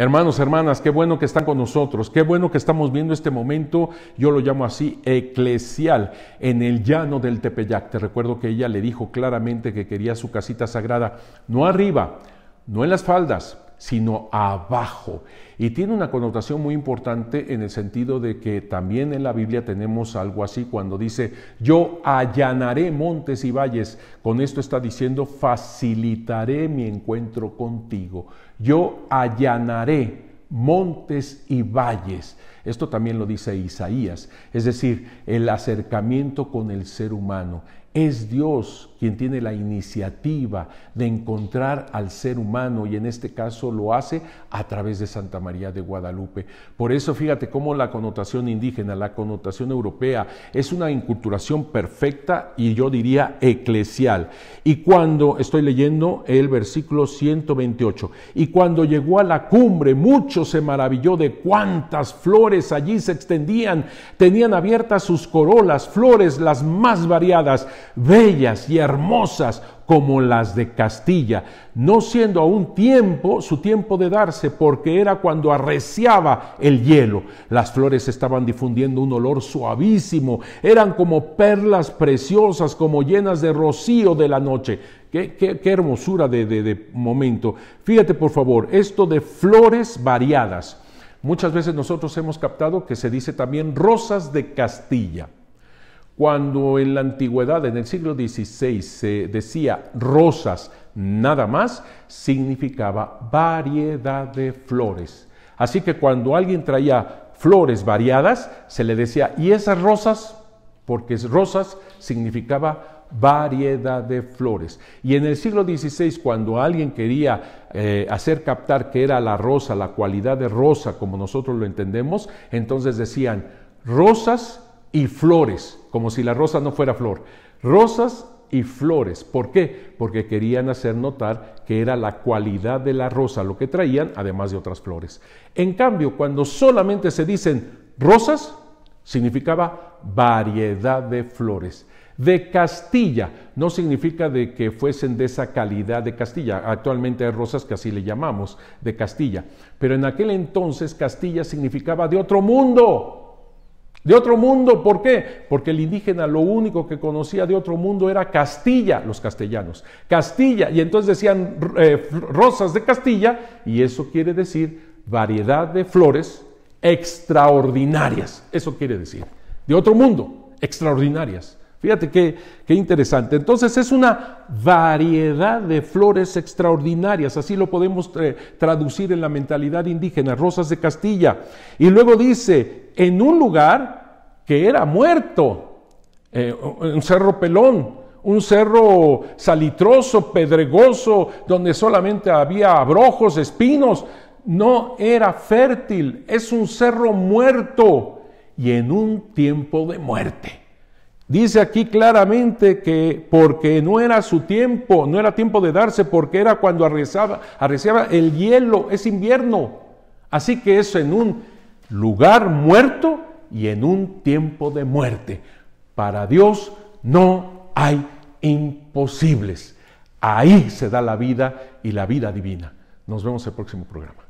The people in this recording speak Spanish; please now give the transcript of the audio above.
Hermanos, hermanas, qué bueno que están con nosotros, qué bueno que estamos viendo este momento, yo lo llamo así, eclesial, en el llano del Tepeyac. Te recuerdo que ella le dijo claramente que quería su casita sagrada, no arriba, no en las faldas, sino abajo. Y tiene una connotación muy importante en el sentido de que también en la Biblia tenemos algo así cuando dice, yo allanaré montes y valles. Con esto está diciendo, facilitaré mi encuentro contigo. Yo allanaré montes y valles. Esto también lo dice Isaías, es decir, el acercamiento con el ser humano, es Dios quien tiene la iniciativa de encontrar al ser humano y en este caso lo hace a través de Santa María de Guadalupe. Por eso fíjate cómo la connotación indígena, la connotación europea es una inculturación perfecta y yo diría eclesial. Y cuando, estoy leyendo el versículo 128, y cuando llegó a la cumbre mucho se maravilló de cuántas flores allí se extendían, tenían abiertas sus corolas, flores las más variadas bellas y hermosas como las de Castilla, no siendo aún tiempo su tiempo de darse, porque era cuando arreciaba el hielo. Las flores estaban difundiendo un olor suavísimo, eran como perlas preciosas, como llenas de rocío de la noche. Qué, qué, qué hermosura de, de, de momento. Fíjate por favor, esto de flores variadas. Muchas veces nosotros hemos captado que se dice también rosas de Castilla. Cuando en la antigüedad, en el siglo XVI, se decía rosas nada más, significaba variedad de flores. Así que cuando alguien traía flores variadas, se le decía, ¿y esas rosas? Porque rosas significaba variedad de flores. Y en el siglo XVI, cuando alguien quería eh, hacer captar que era la rosa, la cualidad de rosa, como nosotros lo entendemos, entonces decían rosas y flores, como si la rosa no fuera flor. Rosas y flores. ¿Por qué? Porque querían hacer notar que era la cualidad de la rosa lo que traían, además de otras flores. En cambio, cuando solamente se dicen rosas, significaba variedad de flores. De Castilla no significa de que fuesen de esa calidad de Castilla. Actualmente hay rosas que así le llamamos de Castilla. Pero en aquel entonces Castilla significaba de otro mundo de otro mundo, ¿por qué? Porque el indígena lo único que conocía de otro mundo era Castilla, los castellanos. Castilla, y entonces decían eh, rosas de Castilla, y eso quiere decir variedad de flores extraordinarias. Eso quiere decir, de otro mundo, extraordinarias. Fíjate qué, interesante. Entonces es una variedad de flores extraordinarias, así lo podemos traducir en la mentalidad indígena, rosas de Castilla. Y luego dice, en un lugar que era muerto, eh, un cerro pelón, un cerro salitroso, pedregoso, donde solamente había abrojos, espinos, no era fértil, es un cerro muerto y en un tiempo de muerte. Dice aquí claramente que porque no era su tiempo, no era tiempo de darse, porque era cuando arreciaba, el hielo, es invierno. Así que es en un lugar muerto y en un tiempo de muerte. Para Dios no hay imposibles. Ahí se da la vida y la vida divina. Nos vemos el próximo programa.